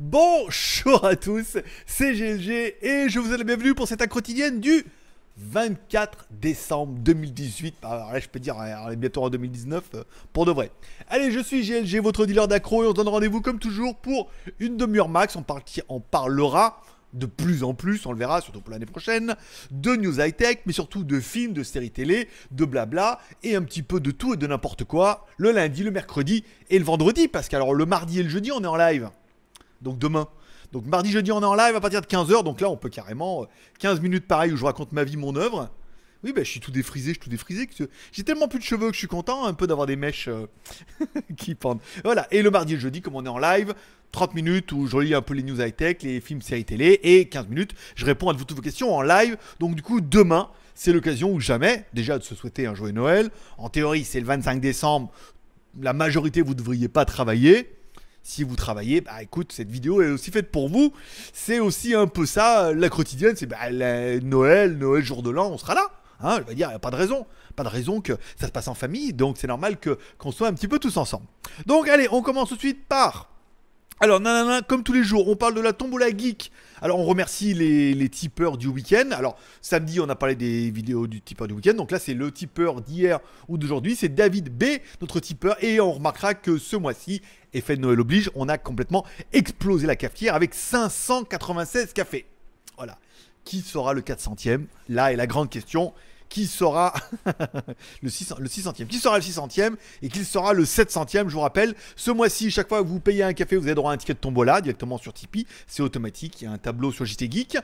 Bonjour à tous, c'est GLG et je vous ai la bienvenue pour cette quotidienne du 24 décembre 2018. Ah, alors là, je peux dire, hein, bientôt en 2019 euh, pour de vrai. Allez, je suis GLG, votre dealer d'accro, et on se donne rendez-vous comme toujours pour une demi-heure max. On, on parlera de plus en plus, on le verra surtout pour l'année prochaine, de news high-tech, mais surtout de films, de séries télé, de blabla, et un petit peu de tout et de n'importe quoi, le lundi, le mercredi et le vendredi, parce qu'alors le mardi et le jeudi, on est en live donc demain. Donc mardi, jeudi, on est en live à partir de 15h. Donc là, on peut carrément 15 euh, minutes pareil où je raconte ma vie, mon œuvre. Oui, ben, je suis tout défrisé, je suis tout défrisé. J'ai tellement plus de cheveux que je suis content un peu d'avoir des mèches euh, qui pendent. Voilà, et le mardi et jeudi, comme on est en live, 30 minutes où je relis un peu les news high-tech, les films, séries télé, et 15 minutes, je réponds à toutes vos questions en live. Donc du coup, demain, c'est l'occasion ou jamais, déjà, de se souhaiter un joyeux Noël. En théorie, c'est le 25 décembre, la majorité, vous ne devriez pas travailler. Si vous travaillez, bah écoute, cette vidéo est aussi faite pour vous. C'est aussi un peu ça, euh, la quotidienne, c'est bah, Noël, Noël, jour de l'an, on sera là. Hein, je vais dire, il n'y a pas de raison. Pas de raison que ça se passe en famille, donc c'est normal que qu'on soit un petit peu tous ensemble. Donc allez, on commence tout de suite par alors, nanana, comme tous les jours, on parle de la tombola geek. Alors, on remercie les, les tipeurs du week-end. Alors, samedi, on a parlé des vidéos du tipeur du week-end. Donc là, c'est le tipeur d'hier ou d'aujourd'hui. C'est David B, notre tipeur. Et on remarquera que ce mois-ci, effet de Noël oblige, on a complètement explosé la cafetière avec 596 cafés. Voilà. Qui sera le 400e Là est la grande question. qui sera le, 600, le e qui sera le 600 et qui sera le 700e. Je vous rappelle, ce mois-ci, chaque fois que vous payez un café, vous avez droit à un ticket de tombola directement sur Tipeee. C'est automatique. Il y a un tableau sur JT Geek.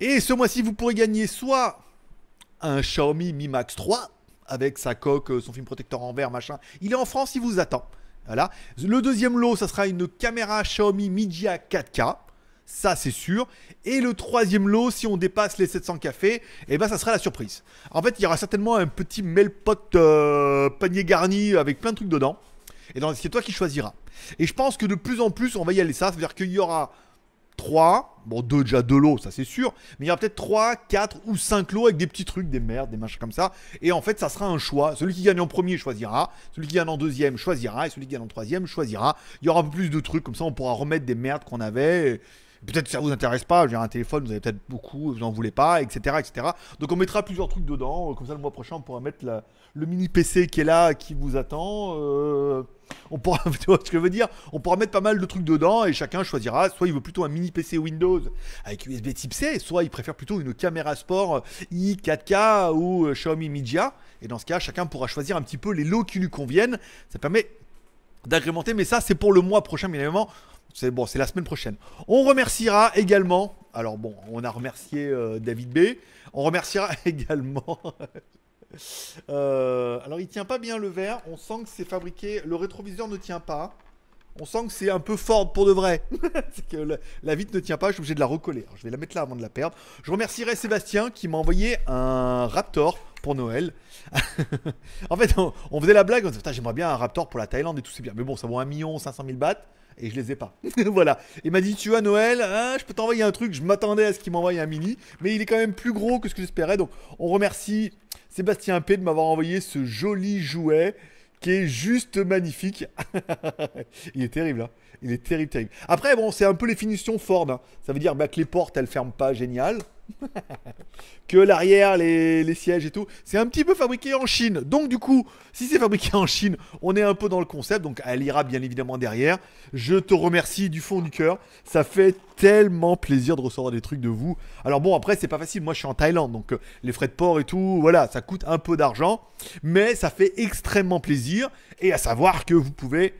Et ce mois-ci, vous pourrez gagner soit un Xiaomi Mi Max 3 avec sa coque, son film protecteur en verre, machin. Il est en France, il vous attend. Voilà. Le deuxième lot, ça sera une caméra Xiaomi Media 4K ça c'est sûr. Et le troisième lot, si on dépasse les 700 cafés, eh ben ça sera la surprise. En fait, il y aura certainement un petit melpot euh, panier garni avec plein de trucs dedans. Et c'est toi qui choisiras. Et je pense que de plus en plus, on va y aller ça. C'est-à-dire qu'il y aura 3, bon deux, déjà 2 lots, ça c'est sûr, mais il y aura peut-être 3, 4 ou 5 lots avec des petits trucs, des merdes, des machins comme ça. Et en fait, ça sera un choix. Celui qui gagne en premier choisira, celui qui gagne en deuxième choisira, et celui qui gagne en troisième choisira. Il y aura un peu plus de trucs, comme ça on pourra remettre des merdes qu'on avait. Peut-être que ça vous intéresse pas, j'ai un téléphone, vous avez peut-être beaucoup, vous n'en voulez pas, etc., etc. Donc on mettra plusieurs trucs dedans, euh, comme ça le mois prochain on pourra mettre le mini PC qui est là, qui vous attend. Euh, on pourra, ce que je dire On pourra mettre pas mal de trucs dedans et chacun choisira, soit il veut plutôt un mini PC Windows avec USB type C, soit il préfère plutôt une caméra sport euh, i4K ou Xiaomi Media. Et dans ce cas, chacun pourra choisir un petit peu les lots qui lui conviennent. Ça permet d'agrémenter, mais ça c'est pour le mois prochain, bien évidemment. C'est bon, c'est la semaine prochaine. On remerciera également. Alors bon, on a remercié euh, David B. On remerciera également. Euh, alors il tient pas bien le verre. On sent que c'est fabriqué. Le rétroviseur ne tient pas. On sent que c'est un peu fort pour de vrai. C'est que la vitre ne tient pas, je suis obligé de la recoller. je vais la mettre là avant de la perdre. Je remercierai Sébastien qui m'a envoyé un Raptor pour Noël. en fait, on, faisait la blague, on disait, j'aimerais bien un Raptor pour la Thaïlande et tout, c'est bien. Mais bon, ça vaut 1 500 000 bahts et je les ai pas. voilà. Il m'a dit tu vois Noël, hein, je peux t'envoyer un truc. Je m'attendais à ce qu'il m'envoie un mini, mais il est quand même plus gros que ce que j'espérais. Donc on remercie Sébastien P de m'avoir envoyé ce joli jouet qui est juste magnifique. il est terrible. Hein il est terrible, terrible. Après, bon, c'est un peu les finitions Ford. Hein. Ça veut dire bah, que les portes, elles ferment pas, génial. que l'arrière, les, sièges et tout, c'est un petit peu fabriqué en Chine. Donc du coup, si c'est fabriqué en Chine, on est un peu dans le concept. Donc elle ira bien évidemment derrière. Je te remercie du fond du cœur. Ça fait tellement plaisir de recevoir des trucs de vous. Alors bon, après, c'est pas facile. Moi, je suis en Thaïlande, donc euh, les frais de port et tout, voilà, ça coûte un peu d'argent. Mais ça fait extrêmement plaisir. Et à savoir que vous pouvez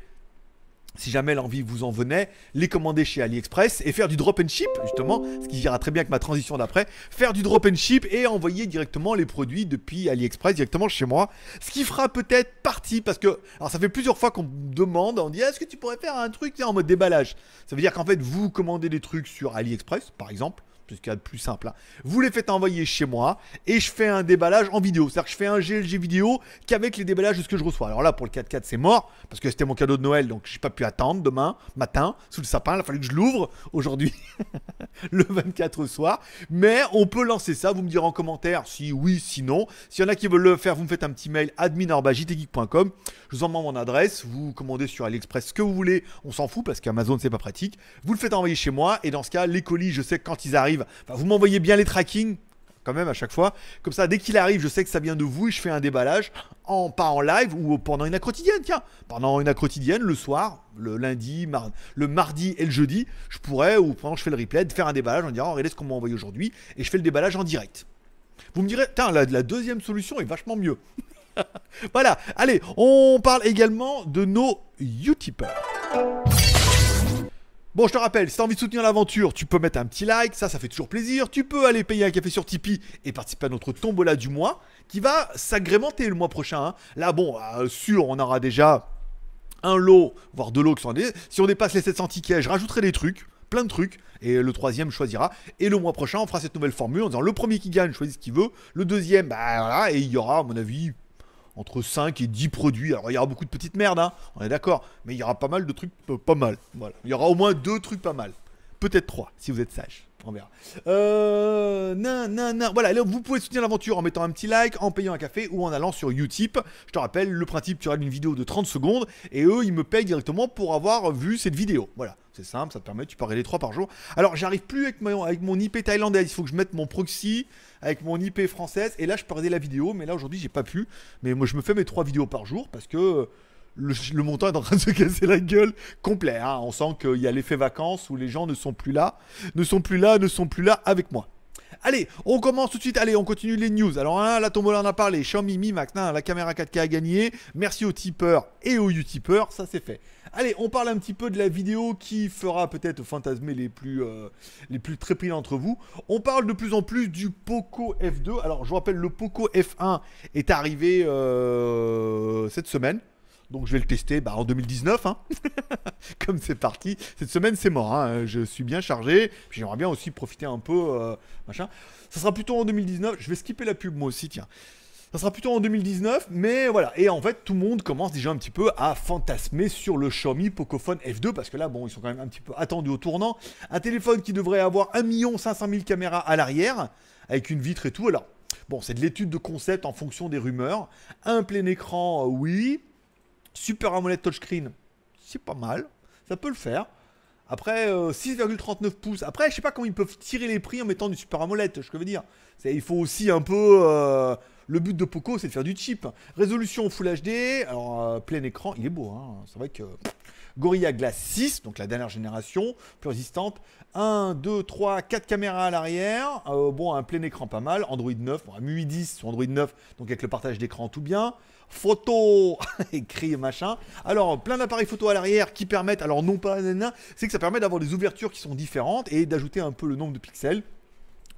si jamais l'envie vous en venait, les commander chez AliExpress et faire du drop and ship, justement, ce qui ira très bien avec ma transition d'après, faire du drop and ship et envoyer directement les produits depuis AliExpress directement chez moi, ce qui fera peut-être partie, parce que, alors ça fait plusieurs fois qu'on me demande, on dit est-ce que tu pourrais faire un truc en mode déballage Ça veut dire qu'en fait, vous commandez des trucs sur AliExpress, par exemple, plus de plus simple. Hein. Vous les faites envoyer chez moi et je fais un déballage en vidéo. C'est-à-dire que je fais un GLG vidéo qu'avec les déballages de ce que je reçois. Alors là, pour le 4x4, c'est mort parce que c'était mon cadeau de Noël, donc j'ai pas pu attendre demain matin sous le sapin. Il a fallu que je l'ouvre aujourd'hui, le 24 soir. Mais on peut lancer ça. Vous me direz en commentaire si oui, sinon. S'il y en a qui veulent le faire, vous me faites un petit mail admin.jtgeek.com. Je vous en envoie mon adresse. Vous commandez sur AliExpress ce que vous voulez. On s'en fout parce qu'Amazon, c'est pas pratique. Vous le faites envoyer chez moi et dans ce cas, les colis, je sais que quand ils arrivent, vous m'envoyez bien les trackings quand même à chaque fois. Comme ça, dès qu'il arrive, je sais que ça vient de vous et je fais un déballage, en, pas en live ou pendant une quotidienne. Tiens, pendant une quotidienne, le soir, le lundi, mar le mardi et le jeudi, je pourrais, ou pendant que je fais le replay, faire un déballage en disant oh, regardez ce qu'on m'a envoyé aujourd'hui et je fais le déballage en direct. Vous me direz, tiens, la, deuxième solution est vachement mieux. voilà, allez, on parle également de nos Utipers. Bon, je te rappelle, si t'as envie de soutenir l'aventure, tu peux mettre un petit like, ça, ça fait toujours plaisir. Tu peux aller payer un café sur Tipeee et participer à notre tombola du mois, qui va s'agrémenter le mois prochain. Hein. Là, bon, euh, sûr, on aura déjà un lot, voire deux lots Si on dépasse les 700 tickets, je rajouterai des trucs, plein de trucs, et le troisième choisira. Et le mois prochain, on fera cette nouvelle formule en disant le premier qui gagne choisit ce qu'il veut, le deuxième, bah voilà, et il y aura, à mon avis, entre 5 et 10 produits. Alors il y aura beaucoup de petites merdes, hein, on est d'accord, mais il y aura pas mal de trucs euh, pas mal. Voilà. Il y aura au moins deux trucs pas mal. Peut-être trois, si vous êtes sage. On verra. Euh, non, nan, Voilà, alors vous pouvez soutenir l'aventure en mettant un petit like, en payant un café ou en allant sur Utip. Je te rappelle, le principe, tu regardes une vidéo de 30 secondes et eux, ils me payent directement pour avoir vu cette vidéo. Voilà. C'est simple, ça te permet, tu peux les 3 par jour. Alors, j'arrive plus avec mon, IP thaïlandais. il faut que je mette mon proxy avec mon IP française. Et là, je peux la vidéo, mais là, aujourd'hui, j'ai pas pu. Mais moi, je me fais mes trois vidéos par jour parce que le, montant est en train de se casser la gueule complet. Hein. On sent qu'il y a l'effet vacances où les gens ne sont plus là, ne sont plus là, ne sont plus là avec moi. Allez, on commence tout de suite. Allez, on continue les news. Alors, là, la tombola en a parlé. Xiaomi Mi Max, la caméra 4K a gagné. Merci aux tipeurs et aux utipeurs. Ça, c'est fait. Allez, on parle un petit peu de la vidéo qui fera peut-être fantasmer les plus, euh, les plus entre vous. On parle de plus en plus du Poco F2. Alors, je vous rappelle, le Poco F1 est arrivé euh, cette semaine. Donc je vais le tester bah, en 2019. Hein. Comme c'est parti. Cette semaine, c'est mort. Hein. Je suis bien chargé. J'aimerais bien aussi profiter un peu. Euh, machin. Ça sera plutôt en 2019. Je vais skipper la pub moi aussi, tiens. Ça sera plutôt en 2019, mais voilà. Et en fait, tout le monde commence déjà un petit peu à fantasmer sur le Xiaomi Pocophone F2, parce que là, bon, ils sont quand même un petit peu attendus au tournant. Un téléphone qui devrait avoir 1 500 000 caméras à l'arrière, avec une vitre et tout. Alors, bon, c'est de l'étude de concept en fonction des rumeurs. Un plein écran, euh, oui. Super AMOLED touchscreen, c'est pas mal. Ça peut le faire. Après, 6,39 euh, pouces. Après, je sais pas comment ils peuvent tirer les prix en mettant du Super AMOLED, je veux dire. Il faut aussi un peu... Euh, le but de Poco, c'est de faire du chip. Résolution Full HD, alors euh, plein écran, il est beau. Hein. C'est vrai que Gorilla Glass 6, donc la dernière génération, plus résistante. 1, 2, 3, 4 caméras à l'arrière. Euh, bon, un plein écran pas mal. Android 9, bon, MUI 10 sur Android 9, donc avec le partage d'écran, tout bien photo, écrit machin. Alors, plein d'appareils photo à l'arrière qui permettent, alors non pas, c'est que ça permet d'avoir des ouvertures qui sont différentes et d'ajouter un peu le nombre de pixels.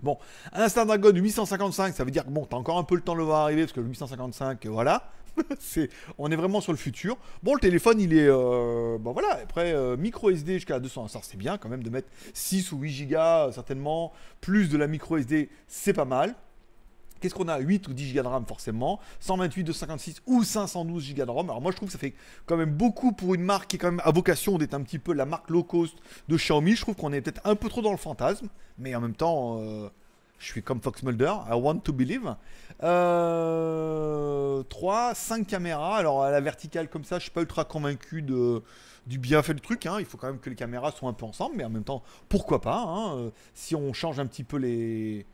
Bon, un Snapdragon 855, ça veut dire que bon, as encore un peu le temps de le voir arriver parce que le 855, euh, voilà. c'est, on est vraiment sur le futur. Bon, le téléphone, il est. Euh, bon, bah, voilà. Après, euh, micro SD jusqu'à 200. Ça, c'est bien quand même de mettre 6 ou 8 gigas, certainement. Plus de la micro SD, c'est pas mal. Qu'est-ce qu'on a 8 ou 10 Go de RAM forcément, 128, 56 ou 512 Go de RAM. Alors moi je trouve que ça fait quand même beaucoup pour une marque qui est quand même à vocation d'être un petit peu la marque low cost de Xiaomi. Je trouve qu'on est peut-être un peu trop dans le fantasme, mais en même temps, euh, je suis comme Fox Mulder, I want to believe. 3, euh, 5 caméras. Alors à la verticale comme ça, je suis pas ultra convaincu de du bienfait du truc. Hein. Il faut quand même que les caméras soient un peu ensemble, mais en même temps, pourquoi pas hein. euh, Si on change un petit peu les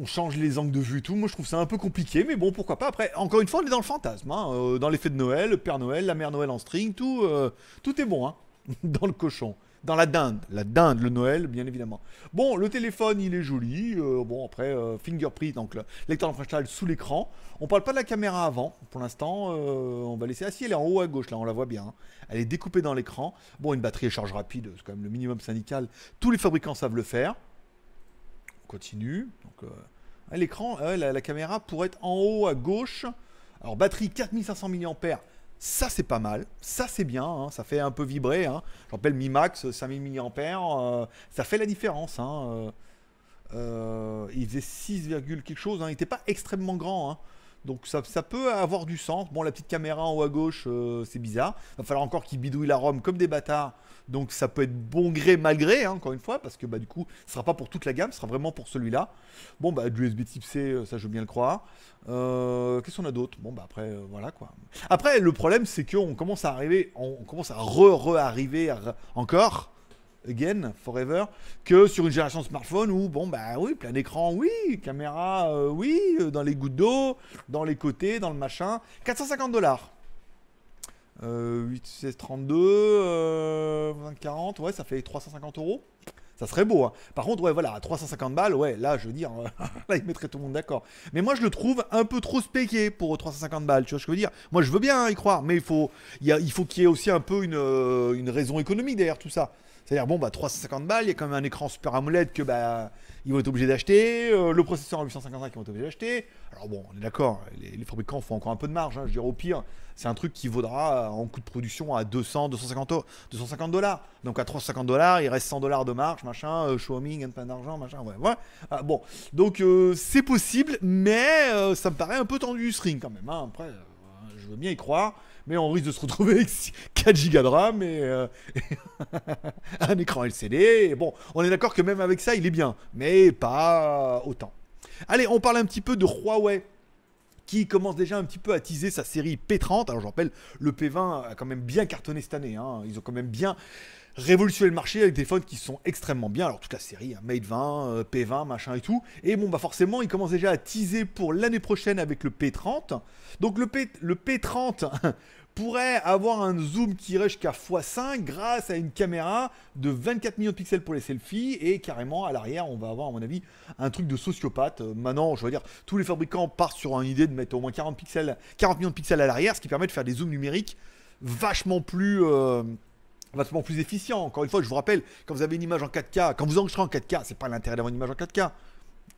on change les angles de vue et tout. Moi, je trouve ça un peu compliqué, mais bon, pourquoi pas. Après, encore une fois, on est dans le fantasme, hein. euh, dans les de Noël, le Père Noël, la Mère Noël en string, tout, euh, tout est bon, hein. dans le cochon. Dans la dinde, la dinde, le Noël, bien évidemment. Bon, le téléphone, il est joli. Euh, bon, après, fingerprint, donc lecteur d'empreinte sous l'écran. On parle pas de la caméra avant. Pour l'instant, on va laisser. Ah si, elle est en haut à gauche, là, on la voit bien. Hein. Elle est découpée dans l'écran. Bon, une batterie à charge rapide, c'est quand même le minimum syndical. Tous les fabricants savent le faire continue. Donc, euh, l'écran, la, caméra pourrait être en haut à gauche. Alors, batterie 4500 mAh. Ça, c'est pas mal. Ça, c'est bien. Hein. Ça fait un peu vibrer. Hein. j'appelle Mi Max, 5000 euh, mAh. Euh, ça fait la différence. Hein. il faisait 6, quelque chose. Il n'était pas extrêmement grand. Donc ça, peut avoir du sens. Bon, la petite caméra en haut à gauche, euh, c'est bizarre. Il Va falloir encore qu'ils bidouillent la ROM comme des bâtards. Donc ça peut être bon gré malgré, hein, encore une fois, parce que bah, du coup, ce sera pas pour toute la gamme, ce sera vraiment pour celui-là. Bon, bah, du USB type C, euh, ça je veux bien le croire. Euh, qu'est-ce qu'on a d'autre Bon, bah après, voilà quoi. Après, le problème, c'est qu'on commence à arriver, on, commence à re-re-arriver encore again, forever, que sur une génération de smartphone où, bon, bah oui, plein écran, oui, caméra, euh, oui, euh, dans les gouttes d'eau, dans les côtés, dans le machin. 450 dollars. Euh, 8, 16, 32, euh, 40, ouais, ça fait 350 euros. Ça serait beau. Hein. Par contre, ouais, voilà, à 350 balles, ouais, là, je veux dire, là, il mettrait tout le monde d'accord. Mais moi, je le trouve un peu trop spéqué pour 350 balles, tu vois ce que je veux dire Moi, je veux bien hein, y croire, mais il faut qu'il y, y, ait aussi un peu une, euh, une raison économique derrière tout ça. C'est-à-dire, bon, bah, 350 balles, il y a quand même un écran Super AMOLED que, bah, ils vont être obligés d'acheter, euh, le processeur en 855, ils vont être obligés d'acheter. Alors bon, on est d'accord, les, fabricants font encore un peu de marge, hein. je dirais au pire, c'est un truc qui vaudra euh, en coût de production à 200, 250, 250 dollars. Donc à 350 dollars, il reste 100 dollars de marge, machin, euh, un un d'argent, machin, ouais, ah, bon, donc euh, c'est possible, mais ça me paraît un peu tendu ce quand même, hein. après, je veux bien y croire mais on risque de se retrouver avec 4 Go de RAM et, euh, un écran LCD. bon, on est d'accord que même avec ça, il est bien, mais pas autant. Allez, on parle un petit peu de Huawei qui commence déjà un petit peu à teaser sa série P30. Alors je rappelle, le P20 a quand même bien cartonné cette année. Hein. Ils ont quand même bien révolutionner le marché avec des phones qui sont extrêmement bien. Alors toute la série, made hein, Mate 20, euh, P20, machin et tout. Et bon bah forcément, ils commencent déjà à teaser pour l'année prochaine avec le P30. Donc le, P, le P30 pourrait avoir un zoom qui irait jusqu'à x5 grâce à une caméra de 24 millions de pixels pour les selfies et carrément à l'arrière on va avoir à mon avis un truc de sociopathe. Euh, maintenant je veux dire tous les fabricants partent sur une idée de mettre au moins 40, pixels, 40 millions de pixels à l'arrière ce qui permet de faire des zooms numériques vachement plus... Euh, vachement plus efficient. Encore une fois, je vous rappelle, quand vous avez une image en 4K, quand vous enregistrez en 4K, ce n'est pas l'intérêt d'avoir une image en 4K.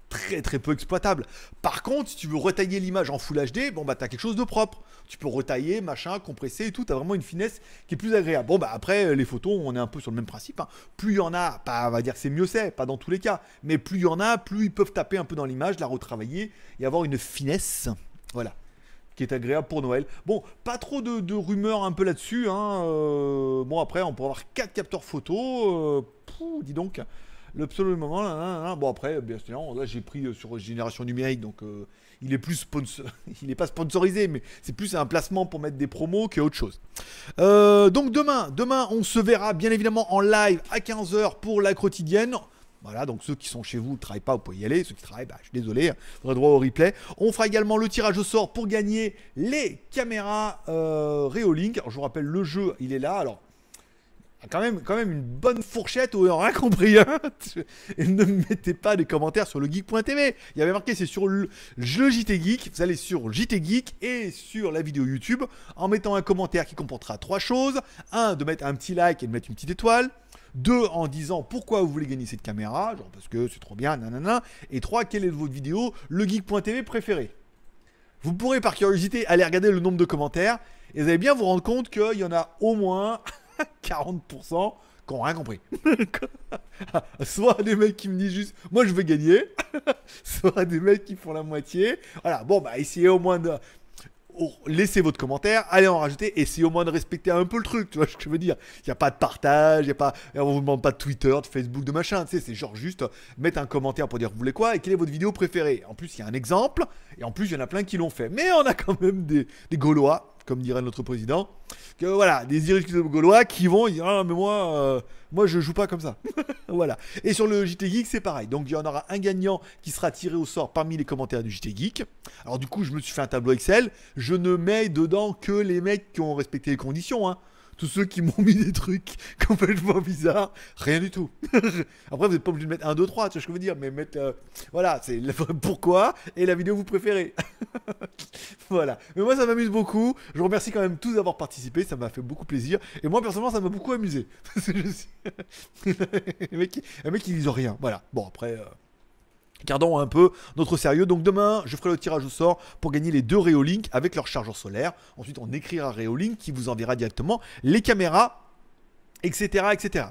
Très très peu exploitable. Par contre, si tu veux retailler l'image en Full HD, bon bah t'as quelque chose de propre. Tu peux retailler, machin, compresser et tout. as vraiment une finesse qui est plus agréable. Bon bah après, les photos, on est un peu sur le même principe. Hein. Plus il y en a, pas, on va dire c'est mieux c'est, pas dans tous les cas. Mais plus il y en a, plus ils peuvent taper un peu dans l'image, la retravailler et avoir une finesse. Voilà qui est agréable pour Noël. Bon, pas trop de, rumeurs un peu là-dessus. Hein, euh, bon, après, on pourra avoir quatre capteurs photo. Euh, dis donc, le moment. Bon, après, bien sûr, là, j'ai pris euh, sur Génération Numérique, donc il est plus sponsor... il n'est pas sponsorisé, mais c'est plus un placement pour mettre des promos qu'autre chose. donc demain, demain, on se verra bien évidemment en live à 15h pour la quotidienne. Voilà, donc ceux qui sont chez vous ne travaillent pas, vous pouvez y aller. Ceux qui travaillent, bah, je suis désolé, hein. vous aurez droit au replay. On fera également le tirage au sort pour gagner les caméras euh, Reolink. Alors, je vous rappelle, le jeu, il est là. Alors, quand même, quand même une bonne fourchette Vous rien compris. Hein. ne mettez pas des commentaires sur le geek.tv. Il y avait marqué c'est sur le, le, JT Geek. Vous allez sur JT Geek et sur la vidéo YouTube en mettant un commentaire qui comportera trois choses. Un, de mettre un petit like et de mettre une petite étoile. Deux, en disant pourquoi vous voulez gagner cette caméra, genre parce que c'est trop bien, nanana. Et trois, quelle est votre vidéo, le geek.tv préféré Vous pourrez par curiosité aller regarder le nombre de commentaires et vous allez bien vous rendre compte qu'il y en a au moins 40% qui n'ont rien compris. soit des mecs qui me disent juste moi je veux gagner, soit des mecs qui font la moitié. Voilà, bon bah essayez au moins de Oh, laissez votre commentaire, allez en rajouter, essayez au moins de respecter un peu le truc, tu vois ce que je veux dire. Il n'y a pas de partage, y a pas, on vous demande pas de Twitter, de Facebook, de machin, c'est genre juste mettre un commentaire pour dire vous voulez quoi et quelle est votre vidéo préférée. En plus, il y a un exemple, et en plus, il y en a plein qui l'ont fait. Mais on a quand même des, des Gaulois comme dirait notre président, que voilà, des de gaulois qui vont dire ah, mais moi, euh, moi je joue pas comme ça. voilà. Et sur le JT Geek, c'est pareil. Donc il y en aura un gagnant qui sera tiré au sort parmi les commentaires du JT Geek. Alors du coup, je me suis fait un tableau Excel. Je ne mets dedans que les mecs qui ont respecté les conditions. Hein tous ceux qui m'ont mis des trucs complètement bizarres, rien du tout. Après, vous n'êtes pas obligé de mettre 1, 2, 3, tu vois ce que je veux dire, mais mettre. Euh, voilà, c'est pourquoi et la vidéo que vous préférez. voilà. Mais moi, ça m'amuse beaucoup. Je vous remercie quand même tous d'avoir participé, ça m'a fait beaucoup plaisir. Et moi, personnellement, ça m'a beaucoup amusé. les, mecs, les mecs, ils disent rien. Voilà. Bon, après. Euh, Gardons un peu notre sérieux. Donc demain, je ferai le tirage au sort pour gagner les deux Reolink avec leur chargeur solaire. Ensuite, on écrira Reolink qui vous enverra directement les caméras, etc., etc.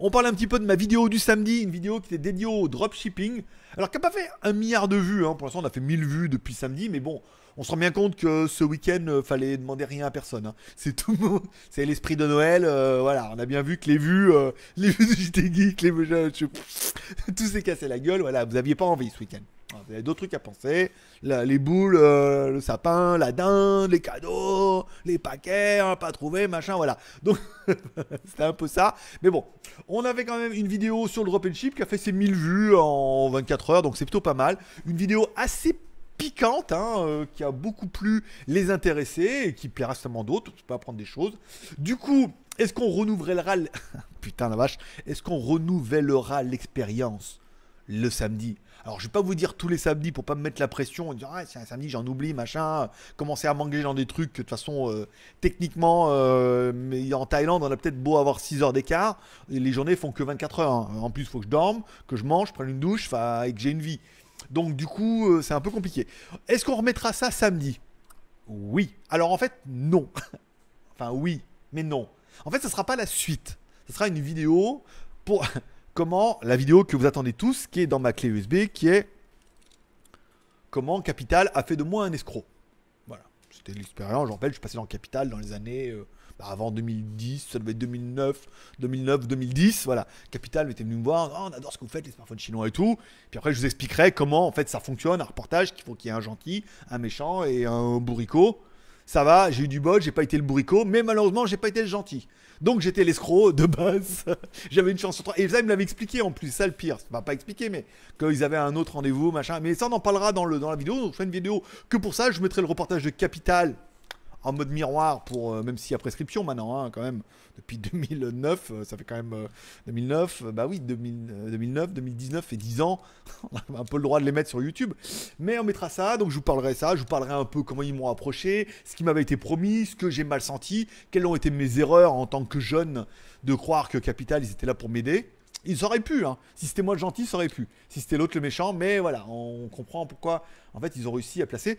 On parle un petit peu de ma vidéo du samedi, une vidéo qui était dédiée au dropshipping. Alors, qui n'a pas fait un milliard de vues. Hein. Pour l'instant, on a fait 1000 vues depuis samedi, mais bon, on se rend bien compte que ce week-end, euh, fallait demander rien à personne. Hein. C'est tout, c'est l'esprit de Noël. Euh, voilà, on a bien vu que les vues, euh, les vues du JT Geek, les vues, tout s'est cassé la gueule. Voilà, vous n'aviez pas envie ce week-end. Vous avez d'autres trucs à penser. les boules, le sapin, la dinde, les cadeaux, les paquets, hein, pas trouvé, machin, voilà. Donc, c'était un peu ça. Mais bon, on avait quand même une vidéo sur le drop and qui a fait ses 1000 vues en 24 heures, donc c'est plutôt pas mal. Une vidéo assez piquante, hein, euh, qui a beaucoup plu les intéressés et qui plaira seulement d'autres. Tu peux apprendre des choses. Du coup, est-ce qu'on renouvellera Putain la vache, est-ce qu'on renouvellera l'expérience le samedi alors, je vais pas vous dire tous les samedis pour pas me mettre la pression et dire ah, c'est un samedi, j'en oublie, machin. Commencer à m'engager dans des trucs de toute façon, euh, techniquement, euh, mais en Thaïlande, on a peut-être beau avoir 6 heures d'écart, les journées font que 24 heures. Hein. En plus, il faut que je dorme, que je mange, prenne une douche et que j'ai une vie. Donc du coup, euh, c'est un peu compliqué. Est-ce qu'on remettra ça samedi Oui. Alors en fait, non. enfin oui, mais non. En fait, ce ne sera pas la suite. Ce sera une vidéo pour comment la vidéo que vous attendez tous, qui est dans ma clé USB, qui est comment Capital a fait de moi un escroc. Voilà, c'était l'expérience. Je rappelle, je suis passé dans Capital dans les années euh, bah, avant 2010, ça devait être 2009, 2009, 2010, voilà. Capital était venu me voir, oh, on adore ce que vous faites, les smartphones chinois et tout. Puis après, je vous expliquerai comment en fait ça fonctionne, un reportage qu'il faut qu'il y ait un gentil, un méchant et un bourricot. Ça va, j'ai eu du bol, j'ai pas été le bourricot, mais malheureusement, j'ai pas été le gentil. Donc j'étais l'escroc de base. J'avais une chance sur trois. Et ça, ils me l'avaient expliqué en plus, ça le pire. Enfin, pas expliqué, mais qu'ils avaient un autre rendez-vous, machin. Mais ça, on en parlera dans, le, dans la vidéo. Donc je fais une vidéo que pour ça. Je mettrai le reportage de Capital en mode miroir pour euh, même s'il y a prescription maintenant hein, quand même depuis 2009 euh, ça fait quand même 2009 euh, bah oui 2009 2019 et 10 ans on a un peu le droit de les mettre sur YouTube mais on mettra ça donc je vous parlerai ça je vous parlerai un peu comment ils m'ont approché ce qui m'avait été promis ce que j'ai mal senti quelles ont été mes erreurs en tant que jeune de croire que Capital ils étaient là pour m'aider ils auraient pu, hein. si c'était moi le gentil, ça aurait pu. Si c'était l'autre le méchant, mais voilà, on comprend pourquoi en fait ils ont réussi à placer.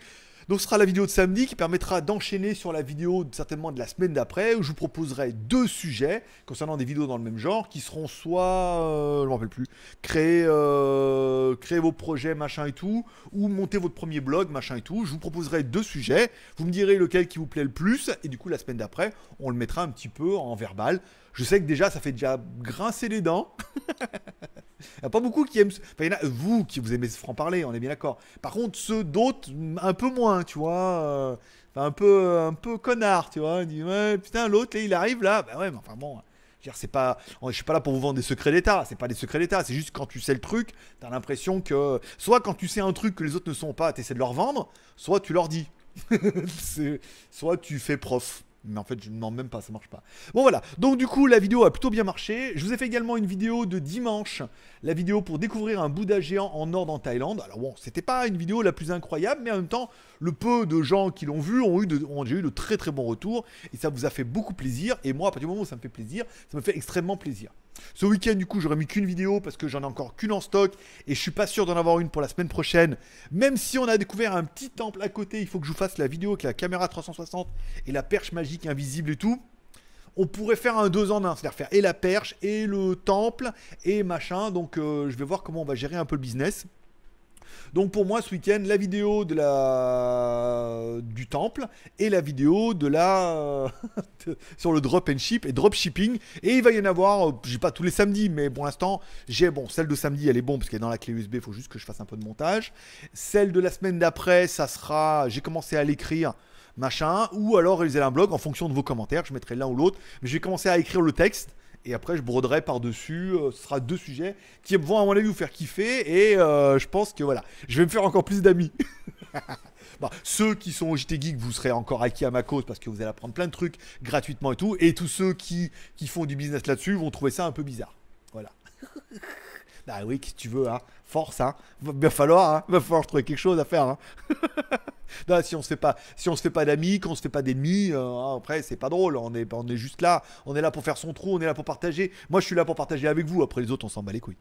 Donc ce sera la vidéo de samedi qui permettra d'enchaîner sur la vidéo certainement de la semaine d'après où je vous proposerai deux sujets concernant des vidéos dans le même genre qui seront soit, euh, je ne rappelle plus, créer, euh, créer vos projets machin et tout ou monter votre premier blog machin et tout. Je vous proposerai deux sujets, vous me direz lequel qui vous plaît le plus et du coup la semaine d'après on le mettra un petit peu en verbal. Je sais que déjà, ça fait déjà grincer les dents. il n'y a pas beaucoup qui aiment. Enfin, il y en a, vous qui vous aimez ce franc-parler, on est bien d'accord. Par contre, ceux d'autres, un peu moins, tu vois. Euh, enfin, un peu un peu connard, tu vois. On dit, ouais, putain, l'autre, il arrive là. Ben ouais, mais enfin bon. Je c'est pas, je suis pas là pour vous vendre des secrets d'État. C'est pas des secrets d'État. C'est juste quand tu sais le truc, tu as l'impression que soit quand tu sais un truc que les autres ne sont pas, tu essaies de leur vendre, soit tu leur dis, soit tu fais prof. Mais en fait, je ne demande même pas, ça marche pas. Bon voilà, donc du coup, la vidéo a plutôt bien marché. Je vous ai fait également une vidéo de dimanche, la vidéo pour découvrir un Bouddha géant en or en Thaïlande. Alors bon, c'était pas une vidéo la plus incroyable, mais en même temps, le peu de gens qui l'ont vu ont eu ont déjà eu de très très bons retours et ça vous a fait beaucoup plaisir. Et moi, à partir du moment où ça me fait plaisir, ça me fait extrêmement plaisir. Ce week-end, du coup, j'aurais mis qu'une vidéo parce que j'en ai encore qu'une en stock et je suis pas sûr d'en avoir une pour la semaine prochaine. Même si on a découvert un petit temple à côté, il faut que je vous fasse la vidéo avec la caméra 360 et la perche magique invisible et tout. On pourrait faire un deux en un, c'est-à-dire faire et la perche, et le temple, et machin. Donc euh, je vais voir comment on va gérer un peu le business. Donc pour moi, ce week-end, la vidéo de la... du temple et la vidéo de la... sur le drop and ship et drop shipping. Et il va y en avoir, euh, j'ai pas tous les samedis, mais pour l'instant, j'ai, bon, celle de samedi, elle est bon parce qu'elle est dans la clé USB, faut juste que je fasse un peu de montage. Celle de la semaine d'après, ça sera, j'ai commencé à l'écrire machin, ou alors réaliser un blog en fonction de vos commentaires. Je mettrai l'un ou l'autre, mais je vais commencer à écrire le texte et après je broderai par-dessus. Euh, ce sera deux sujets qui vont à mon avis vous faire kiffer et euh, je pense que voilà, je vais me faire encore plus d'amis. Bah, ceux qui sont au JT Geek, vous serez encore acquis à ma cause parce que vous allez apprendre plein de trucs gratuitement et tout. Et tous ceux qui, qui font du business là-dessus vont trouver ça un peu bizarre. Voilà. Ah oui, si tu veux, hein. Force, hein. Va falloir, hein. Va falloir trouver quelque chose à faire, hein. non, si on se fait pas, si on se fait pas d'amis, qu'on se fait pas d'ennemis, euh, hein, après c'est pas drôle. On est, on est juste là. On est là pour faire son trou. On est là pour partager. Moi, je suis là pour partager avec vous. Après les autres, on s'en bat les couilles.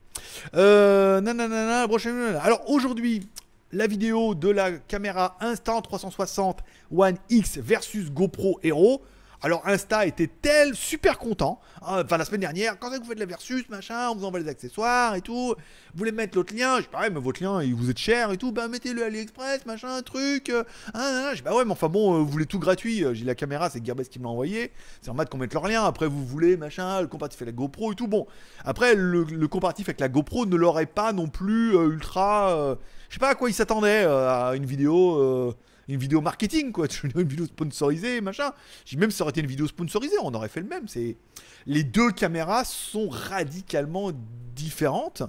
Euh, nanana, prochaine. Alors aujourd'hui, la vidéo de la caméra Instant 360 One X versus GoPro Hero. Alors Insta était tel super content. Ah, enfin la semaine dernière, quand vous faites la versus, machin, on vous envoie les accessoires et tout. Vous voulez mettre l'autre lien, je dis bah ouais mais votre lien il vous êtes cher et tout, ben, mettez-le AliExpress, machin, truc. Hein, hein. Je bah ouais mais enfin bon, euh, vous voulez tout gratuit, euh, j'ai la caméra, c'est Gearbest qui me l'a envoyé. C'est en mode qu'on mette leur lien, après vous voulez, machin, le comparatif avec la GoPro et tout. Bon, après le, comparatif avec la GoPro ne l'aurait pas non plus ultra... je sais pas à quoi il s'attendait, à une vidéo une vidéo marketing, quoi. Une vidéo sponsorisée, machin. J'ai même si ça aurait été une vidéo sponsorisée, on aurait fait le même. C'est les deux caméras sont radicalement différentes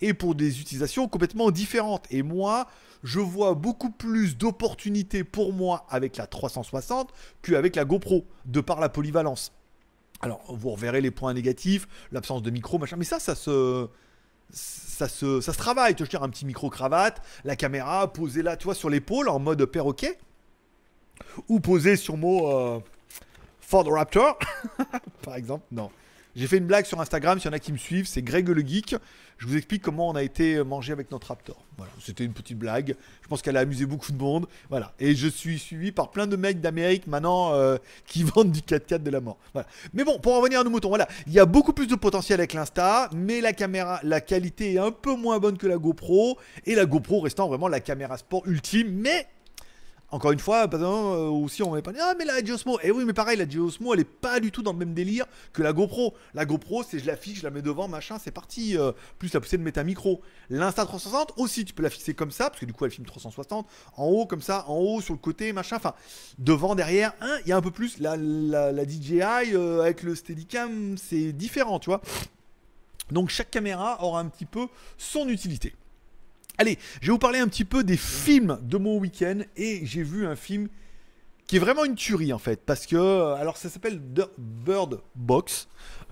et pour des utilisations complètement différentes. Et moi, je vois beaucoup plus d'opportunités pour moi avec la 360 qu'avec la GoPro, de par la polyvalence. Alors, vous reverrez les points négatifs, l'absence de micro, machin, mais ça, ça se ça se, ça se travaille. Tu un petit micro-cravate, la caméra poser là, tu sur l'épaule en mode perroquet. Ou poser sur mot euh, Ford Raptor, par exemple. Non, j'ai fait une blague sur Instagram, s'il y en a qui me suivent, c'est Greg le Geek. Je vous explique comment on a été mangé avec notre Raptor. Voilà, c'était une petite blague. Je pense qu'elle a amusé beaucoup de monde. Voilà, et je suis suivi par plein de mecs d'Amérique maintenant euh, qui vendent du 4x4 de la mort. Voilà. Mais bon, pour en revenir à nos moutons, voilà, il y a beaucoup plus de potentiel avec l'Insta, mais la caméra, la qualité est un peu moins bonne que la GoPro, et la GoPro restant vraiment la caméra sport ultime, mais encore une fois, aussi euh, on pas dit ah mais la Giosmo et eh oui mais pareil, la Osmo elle est pas du tout dans le même délire que la GoPro. La GoPro c'est je la fixe, je la mets devant, machin, c'est parti, euh. plus la poussée de mettre un micro. L'Insta360 aussi, tu peux la fixer comme ça, parce que du coup elle filme 360, en haut comme ça, en haut, sur le côté, machin, enfin, devant, derrière, hein, il y a un peu plus, la, DJI euh, avec le Steadicam c'est différent, tu vois. Donc chaque caméra aura un petit peu son utilité. Allez, je vais vous parler un petit peu des films de mon week-end et j'ai vu un film qui est vraiment une tuerie en fait parce que euh, alors ça s'appelle The Bird Box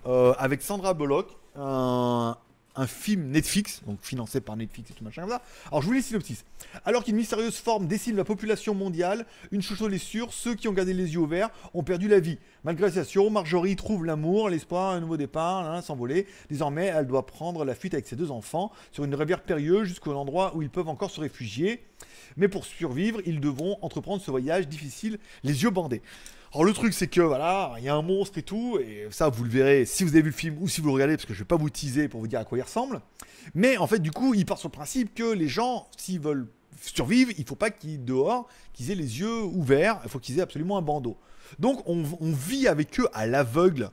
euh, avec Sandra Bullock, un, un film Netflix, donc financé par Netflix et tout machin comme ça. Alors je vous lis le synopsis. Alors qu'une mystérieuse forme dessine la population mondiale, une chose est sûre, ceux qui ont gardé les yeux ouverts ont perdu la vie. Malgré la situation, Marjorie trouve l'amour, l'espoir, un nouveau départ, hein, s'envoler. Désormais, elle doit prendre la fuite avec ses deux enfants sur une rivière périlleuse jusqu'au endroit où ils peuvent encore se réfugier. Mais pour survivre, ils devront entreprendre ce voyage difficile, les yeux bandés. Alors le truc c'est que voilà, il y a un monstre et tout, et ça vous le verrez si vous avez vu le film ou si vous le regardez, parce que je vais pas vous teaser pour vous dire à quoi il ressemble. Mais en fait du coup, il part sur le principe que les gens, s'ils veulent survivre, il faut pas qu'ils dehors, qu'ils aient les yeux ouverts, il faut qu'ils aient absolument un bandeau. Donc on vit avec eux à l'aveugle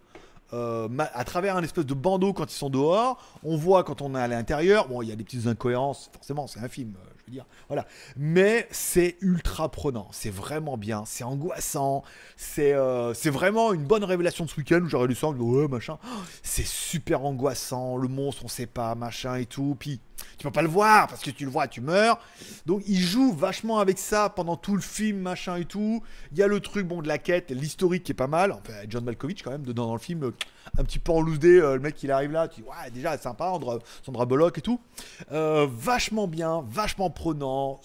euh, à travers un espèce de bandeau quand ils sont dehors. On voit quand on est à l'intérieur. Bon, il y a des petites incohérences, forcément, c'est un film, euh, je veux dire. Voilà. Mais c'est ultra prenant. C'est vraiment bien. C'est angoissant. C'est euh, vraiment une bonne révélation de ce week-end où j'aurais lu ça. ouais, machin. Oh, c'est super angoissant. Le monstre, on sait pas, machin et tout. Puis tu peux pas le voir parce que tu le vois, tu meurs. Donc il joue vachement avec ça pendant tout le film, machin et tout. Il y a le truc bon de la quête, l'historique qui est pas mal. Enfin, John Malkovich quand même dedans dans le film, euh, un petit peu en loose euh, le mec il arrive là, tu dis ouais déjà sympa, Sandra Bullock et tout. Euh, vachement bien, vachement prenant,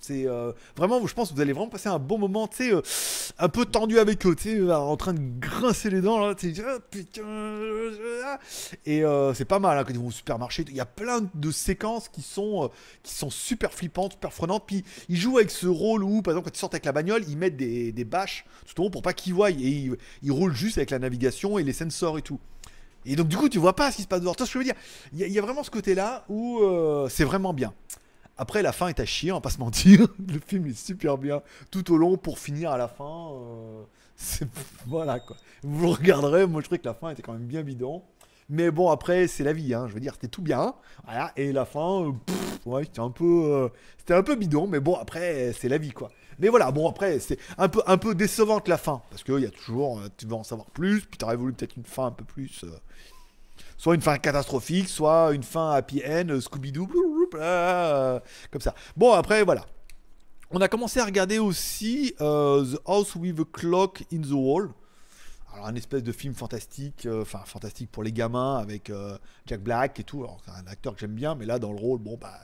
c'est euh, vraiment je pense que vous allez vraiment passer un bon moment tu euh, un peu tendu avec eux tu en train de grincer les dents là tu ah, ah. et euh, c'est pas mal hein, quand ils vont au supermarché il y a plein de séquences qui sont qui sont super flippantes super frenantes puis ils jouent avec ce rôle où par exemple quand ils sortent avec la bagnole ils mettent des, bâches tout au long pour pas qu'ils voient et ils, roulent juste avec la navigation et les sensors et tout et donc du coup tu vois pas ce qui se passe dehors je veux dire il y, a vraiment ce côté là où c'est vraiment bien après, la fin est à chier, on va pas se mentir. le film est super bien tout au long pour finir à la fin. Euh, voilà quoi. Vous regarderez, moi je trouvais que la fin était quand même bien bidon. Mais bon, après, c'est la vie, hein. je veux dire, c'était tout bien. Voilà, et la fin, euh, ouais, c'était un, peu, euh, un peu bidon, mais bon, après, c'est la vie quoi. Mais voilà, bon après, c'est un peu, un peu décevante la fin, parce qu'il y a toujours, tu veux en savoir plus, puis t'aurais voulu peut-être une fin un peu plus. soit une fin catastrophique, soit une fin happy end, Scooby-Doo, ah, ah, ah, comme ça. Bon, après, voilà. On a commencé à regarder aussi euh, The House with a Clock in the Wall alors un espèce de film fantastique, euh, enfin fantastique pour les gamins avec euh, Jack Black et tout. Alors un acteur que j'aime bien, mais là dans le rôle, bon bah,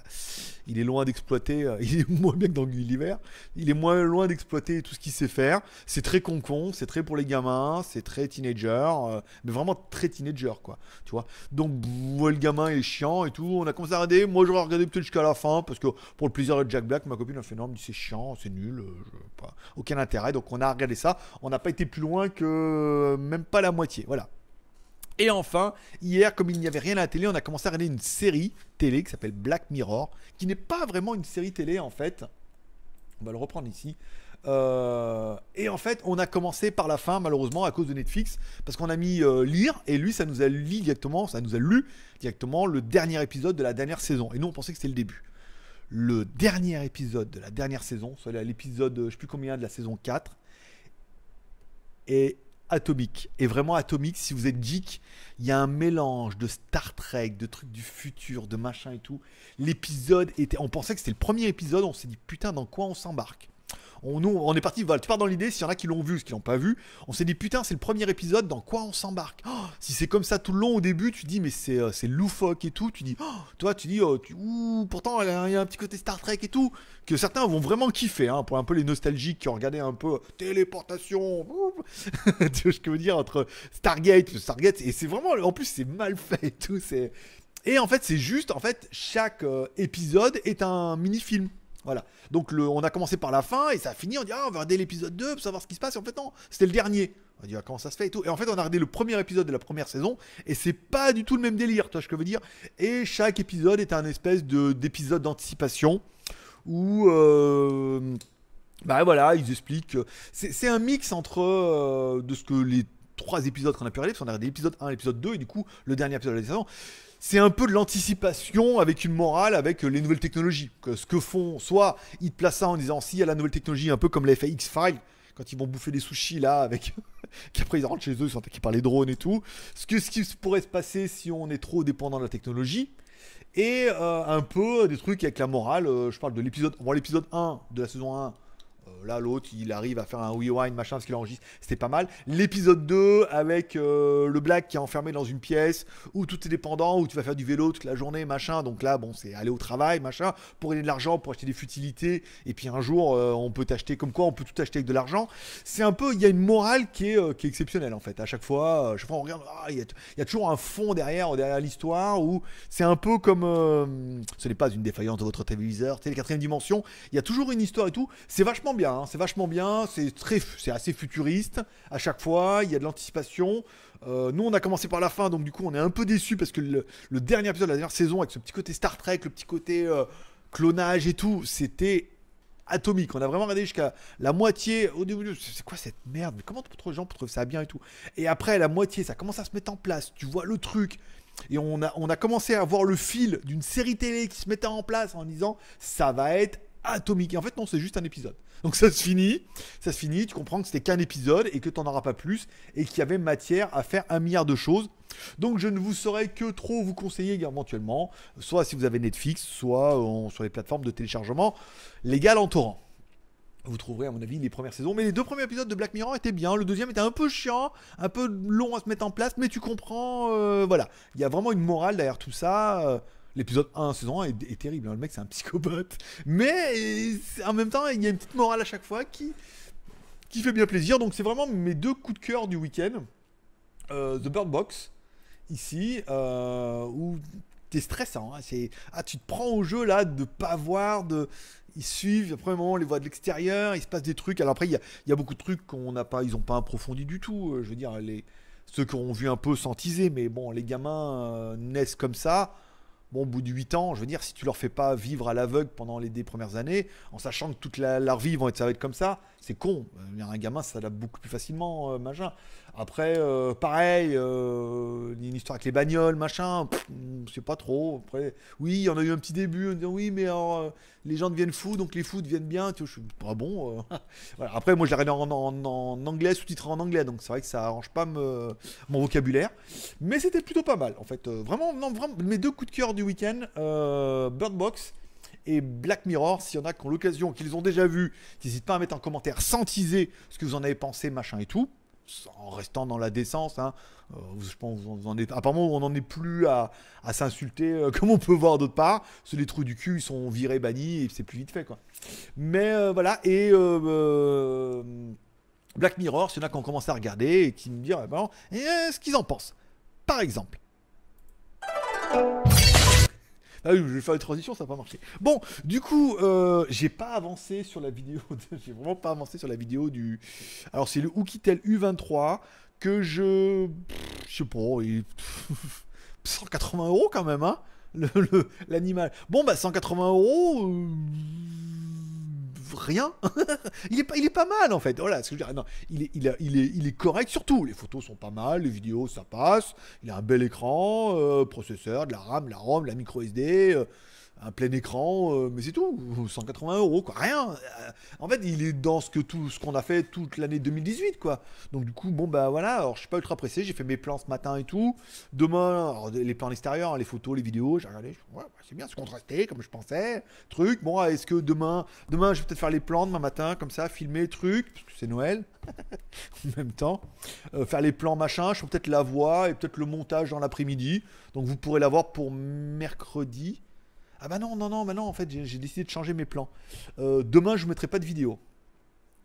il est loin d'exploiter, euh, il est moins bien que dans Gulliver. Il est moins loin d'exploiter tout ce qu'il sait faire. C'est très con con, c'est très pour les gamins, c'est très teenager, mais vraiment très teenager quoi. Tu vois. Donc le gamin est chiant et tout. On a commencé à regarder. Moi j'aurais regardé peut-être jusqu'à la fin parce que pour le plaisir de Jack Black, ma copine a fait non, mais c'est chiant, c'est nul, aucun intérêt. Donc on a regardé ça. On n'a pas été plus loin que euh, même pas la moitié. Voilà. Et enfin, hier, comme il n'y avait rien à la télé, on a commencé à regarder une série télé qui s'appelle Black Mirror, qui n'est pas vraiment une série télé en fait. On va le reprendre ici. Euh, et en fait, on a commencé par la fin, malheureusement, à cause de Netflix, parce qu'on a mis euh, lire, et lui, ça nous a lu directement, ça nous a lu directement le dernier épisode de la dernière saison. Et nous, on pensait que c'était le début. Le dernier épisode de la dernière saison, c'est l'épisode, je ne sais plus combien, de la saison 4. Et atomique. Et vraiment atomique, si vous êtes geek, il y a un mélange de Star Trek, de trucs du futur, de machin et tout. L'épisode était. On pensait que c'était le premier épisode, on s'est dit putain, dans quoi on s'embarque on, est parti, tu pars dans l'idée, s'il y en a qui l'ont vu ce qui l'ont pas vu, on s'est dit putain, c'est le premier épisode, dans quoi on s'embarque oh, Si c'est comme ça tout le long au début, tu dis mais c'est euh, loufoque et tout, tu dis, oh, toi tu dis, oh, ouh, pourtant il y a un petit côté Star Trek et tout, que certains vont vraiment kiffer, hein, pour un peu les nostalgiques qui ont regardé un peu euh, téléportation, tu vois ce que je veux dire, entre Stargate, Stargate, et c'est vraiment, en plus c'est mal fait et tout, c'est... Et en fait, c'est juste, en fait, chaque euh, épisode est un mini-film. Voilà. Donc le, on a commencé par la fin et ça a fini. On dit ah, on va regarder l'épisode 2 pour savoir ce qui se passe. Et en fait, non, c'était le dernier. On dit ah, comment ça se fait et tout. Et en fait, on a regardé le premier épisode de la première saison et c'est pas du tout le même délire, tu vois ce que je veux dire. Et chaque épisode est un espèce d'épisode d'anticipation où. Euh, bah voilà, ils expliquent. C'est un mix entre euh, de ce que les trois épisodes qu'on a pu regarder, parce qu'on a regardé l'épisode 1 l'épisode 2, et du coup, le dernier épisode de la saison c'est un peu de l'anticipation avec une morale, avec euh, les nouvelles technologies. ce que font, soit ils te placent en disant si il y a la nouvelle technologie, un peu comme la FAX » quand ils vont bouffer des sushis là, avec qu'après ils rentrent chez eux, ils sont attaqués par les drones et tout. Ce, que, ce qui pourrait se passer si on est trop dépendant de la technologie. Et euh, un peu des trucs avec la morale. Euh, je parle de l'épisode, l'épisode 1 de la saison 1 euh, là, l'autre, il arrive à faire un wee-wine, machin, parce qu'il enregistre. C'était pas mal. L'épisode 2, avec euh, le Black qui est enfermé dans une pièce, où tout est dépendant, où tu vas faire du vélo toute la journée, machin. Donc là, bon, c'est aller au travail, machin, pour gagner de l'argent, pour acheter des futilités. Et puis un jour, euh, on peut t'acheter, comme quoi, on peut tout acheter avec de l'argent. C'est un peu, il y a une morale qui est, qui est exceptionnelle, en fait. À chaque fois, je on regarde, ah, il y, a toujours un fond derrière, derrière l'histoire, où c'est un peu comme. ce n'est pas une défaillance de votre téléviseur, c'est la quatrième dimension. Il y a toujours une histoire et tout. C'est vachement bien. Hein. c'est vachement bien, c'est c'est assez futuriste. À chaque fois, il y a de l'anticipation. Euh, nous, on a commencé par la fin, donc du coup, on est un peu déçu parce que le, dernier épisode de la dernière saison, avec ce petit côté Star Trek, le petit côté euh, clonage et tout, c'était atomique. On a vraiment regardé jusqu'à la moitié au début. C'est quoi cette merde Mais comment trop de gens trouver ça bien et tout Et après, la moitié, ça commence à se mettre en place. Tu vois le truc. Et on a, on a commencé à voir le fil d'une série télé qui se mettait en place en disant ça va être atomique. en fait, non, c'est juste un épisode. Donc ça se finit, ça se finit, tu comprends que c'était qu'un épisode et que t'en auras pas plus et qu'il y avait matière à faire un milliard de choses. Donc je ne vous saurais que trop vous conseiller éventuellement, soit si vous avez Netflix, soit euh, sur les plateformes de téléchargement légal en torrent. Vous trouverez à mon avis les premières saisons, mais les deux premiers épisodes de Black Mirror étaient bien, le deuxième était un peu chiant, un peu long à se mettre en place, mais tu comprends, euh, voilà, il y a vraiment une morale derrière tout ça. Euh, L'épisode 1, saison 1 est, terrible. Hein. Le mec, c'est un psychopathe. Mais en même temps, il y a une petite morale à chaque fois qui, qui fait bien plaisir. Donc, c'est vraiment mes deux coups de cœur du week-end. Euh, The Bird Box, ici, euh, où t'es stressant. Hein. C'est ah, tu te prends au jeu là de pas voir, de ils suivent. Après un moment, on les voix de l'extérieur, il se passe des trucs. Alors après, il y a, y a, beaucoup de trucs qu'on n'a pas, ils ont pas approfondi du tout. Euh, je veux dire, les ceux qui ont vu un peu s'entiser, mais bon, les gamins naissent comme ça bon, au bout de 8 ans, je veux dire, si tu leur fais pas vivre à l'aveugle pendant les des premières années, en sachant que toute leur vie vont être, ça va être comme ça, c'est con. Un gamin ça l'a beaucoup plus facilement, euh, machin. Après, euh, pareil, euh, a une histoire avec les bagnoles, machin, je sais pas trop. Après, oui, il y en a eu un petit début, on dit, oui, mais les gens deviennent fous, donc les fous deviennent bien. Tu vois, je suis pas bon. Après, moi, je l'ai en, anglais, sous-titré en anglais, donc c'est vrai que ça arrange pas mon vocabulaire. Mais c'était plutôt pas mal, en fait. vraiment, mes deux coups de cœur du week-end, euh, Bird Box et Black Mirror. S'il y en a qui ont l'occasion, qu'ils ont déjà vu, n'hésite pas à mettre en commentaire sans teaser ce que vous en avez pensé, machin et tout en restant dans la décence. Hein. Euh, je pense on en est, apparemment, on n'en est plus à, à s'insulter euh, comme on peut voir d'autre part. Ceux les trous du cul, ils sont virés, bannis et c'est plus vite fait. quoi. Mais euh, voilà, et Black Mirror, s'il y en a qui ont commencé à regarder et qui me disent ah, bah, ce qu'ils en pensent. Par exemple. Ah oui, je vais faire une transition, ça n'a pas marché. Bon, du coup, euh, j'ai pas avancé sur la vidéo. j'ai vraiment pas avancé sur la vidéo du. Alors, c'est le Oukitel U23 que je. Je sais pas, il... 180 euros quand même, hein L'animal. Le, bon, bah 180 euros. Euh, rien. il, est pas, il est pas mal en fait. Voilà, ce que je Non, il, est, il, est, il est correct surtout. Les photos sont pas mal, les vidéos ça passe. Il a un bel écran, euh, processeur, de la RAM, la ROM, la micro SD. Euh, un plein écran, euh, mais c'est tout, 180 euros, quoi, rien. en fait, il est dans ce que tout, ce qu'on a fait toute l'année 2018, quoi. Donc du coup, bon bah voilà, alors je suis pas ultra pressé, j'ai fait mes plans ce matin et tout. Demain, les plans extérieurs, hein, les photos, les vidéos, j'ai regardé, c'est bien, c'est contrasté comme je pensais, truc. Bon, est-ce que demain, demain, je vais peut-être faire les plans demain matin, comme ça, filmer, truc, parce que c'est Noël, en même temps. Euh, faire les plans, machin, je ferai peut-être la voix et peut-être le montage dans l'après-midi. Donc vous pourrez l'avoir pour mercredi. Ah bah non, non, non, maintenant bah en fait, j'ai décidé de changer mes plans. Euh, demain, je ne mettrai pas de vidéo.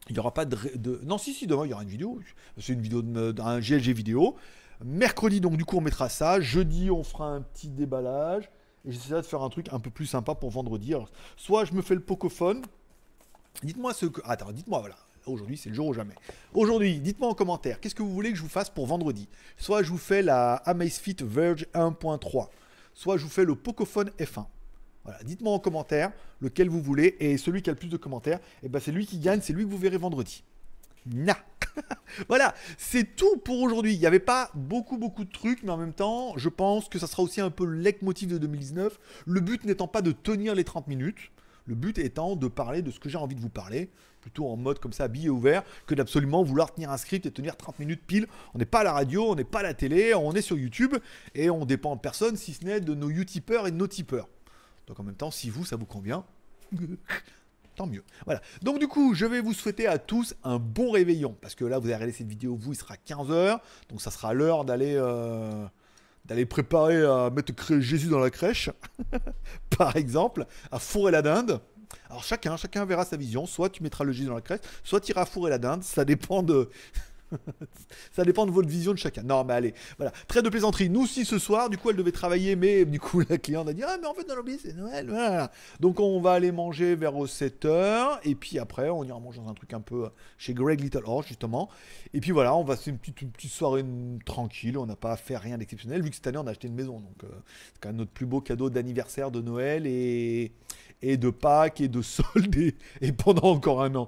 Il n'y aura pas de, Non, si, si, demain, il y aura une vidéo. C'est une vidéo d'un GLG vidéo. Mercredi, donc, du coup, on mettra ça. Jeudi, on fera un petit déballage. Et j'essaierai de faire un truc un peu plus sympa pour vendredi. soit je me fais le pocophone, Dites-moi ce que. Attends, dites-moi, voilà. Aujourd'hui, c'est le jour ou jamais. Aujourd'hui, dites-moi en commentaire, qu'est-ce que vous voulez que je vous fasse pour vendredi Soit je vous fais la Amazfit Verge 1.3, soit je vous fais le Pocophone F1. Voilà, dites-moi en commentaire lequel vous voulez, et celui qui a le plus de commentaires, eh ben, c'est lui qui gagne, c'est lui que vous verrez vendredi. Na Voilà, c'est tout pour aujourd'hui. Il n'y avait pas beaucoup, beaucoup de trucs, mais en même temps, je pense que ça sera aussi un peu le leitmotiv de 2019, le but n'étant pas de tenir les 30 minutes le but étant de parler de ce que j'ai envie de vous parler, plutôt en mode comme ça, billet ouvert, que d'absolument vouloir tenir un script et tenir 30 minutes pile. On n'est pas à la radio, on n'est pas à la télé, on est sur YouTube et on dépend de personne si ce n'est de nos Utipeurs et de nos tipeurs. Donc en même temps, si vous, ça vous convient, tant mieux. Voilà. Donc du coup, je vais vous souhaiter à tous un bon réveillon. Parce que là, vous avez regardé cette vidéo, vous, il sera 15h. Donc ça sera l'heure d'aller... Euh, d'aller préparer à mettre Jésus dans la crèche par exemple, à fourrer la dinde. Alors chacun, chacun verra sa vision. Soit tu mettras le gis dans la crête, soit tu iras fourrer la dinde. Ça dépend de, ça dépend de votre vision de chacun. Non, mais allez, voilà. très de plaisanterie. Nous, si ce soir, du coup, elle devait travailler, mais du coup, la cliente a dit Ah, mais en fait, dans l'objet, c'est Noël. Voilà. Donc, on va aller manger vers 7h. Et puis après, on ira manger dans un truc un peu euh, chez Greg Little Horse, justement. Et puis voilà, on va faire une petite, petite soirée tranquille. On n'a pas à faire rien d'exceptionnel, vu que cette année, on a acheté une maison. Donc, euh, c'est quand même notre plus beau cadeau d'anniversaire de Noël et, de Pâques et de soldes. Et, pendant encore un an.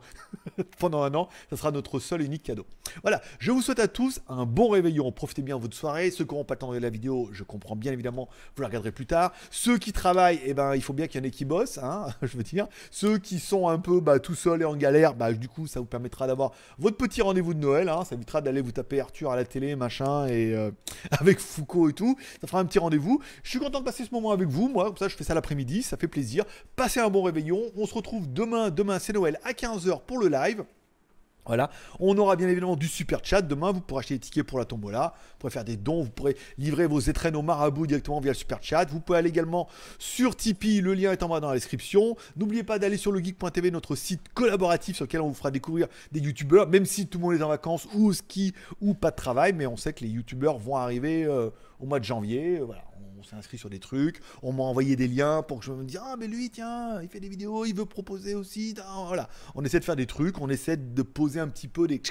pendant un an, ça sera notre seul et unique cadeau. Voilà. Voilà, je vous souhaite à tous un bon réveillon. Profitez bien de votre soirée. Ceux qui n'ont pas attendu la vidéo, je comprends bien évidemment, vous la regarderez plus tard. Ceux qui travaillent, eh ben, il faut bien qu'il y en ait qui bossent, hein, je veux dire. Ceux qui sont un peu bah, tout seuls et en galère, bah, du coup, ça vous permettra d'avoir votre petit rendez-vous de Noël. Hein. Ça évitera d'aller vous taper Arthur à la télé, machin, et euh, avec Foucault et tout. Ça fera un petit rendez-vous. Je suis content de passer ce moment avec vous. Moi, comme ça, je fais ça l'après-midi. Ça fait plaisir. Passez un bon réveillon. On se retrouve demain. Demain, c'est Noël à 15h pour le live. Voilà. On aura bien évidemment du super chat. Demain, vous pourrez acheter des tickets pour la tombola. Vous pourrez faire des dons. Vous pourrez livrer vos étrennes au marabout directement via le super chat. Vous pouvez aller également sur Tipeee. Le lien est en bas dans la description. N'oubliez pas d'aller sur legeek.tv, notre site collaboratif sur lequel on vous fera découvrir des youtubeurs, même si tout le monde est en vacances ou au ski ou pas de travail. Mais on sait que les youtubeurs vont arriver euh, au mois de janvier. Voilà on s'est inscrit sur des trucs, on m'a envoyé des liens pour que je me dise ah mais lui tiens, il fait des vidéos, il veut proposer aussi, voilà. On essaie de faire des trucs, on essaie de poser un petit peu des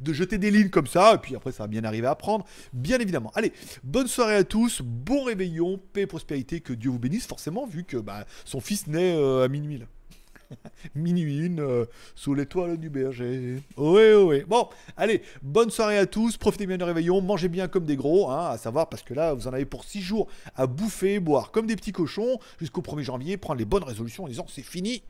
de jeter des lignes comme ça et puis après ça va bien arriver à prendre, bien évidemment. Allez, bonne soirée à tous, bon réveillon, paix et prospérité, que Dieu vous bénisse forcément vu que bah, son fils naît euh, à minuit Minuit une, euh, sous l'étoile du berger. Oui, oui. Bon, allez, bonne soirée à tous. Profitez bien du réveillon. Mangez bien comme des gros, hein, à savoir, parce que là, vous en avez pour 6 jours à bouffer, boire comme des petits cochons, jusqu'au 1er janvier. Prendre les bonnes résolutions en disant c'est fini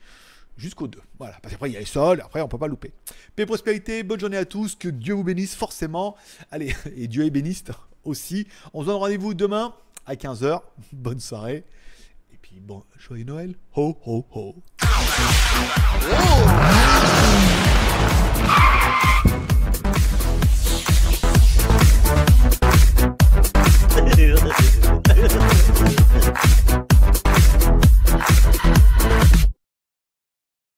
jusqu'au 2. Voilà, parce qu'après il y a les sols, après on peut pas louper. Paix prospérité, bonne journée à tous, que Dieu vous bénisse forcément. Allez, et Dieu est béniste aussi. On se donne rendez-vous demain à 15h. Bonne soirée bon, joyeux Noël, ho ho ho.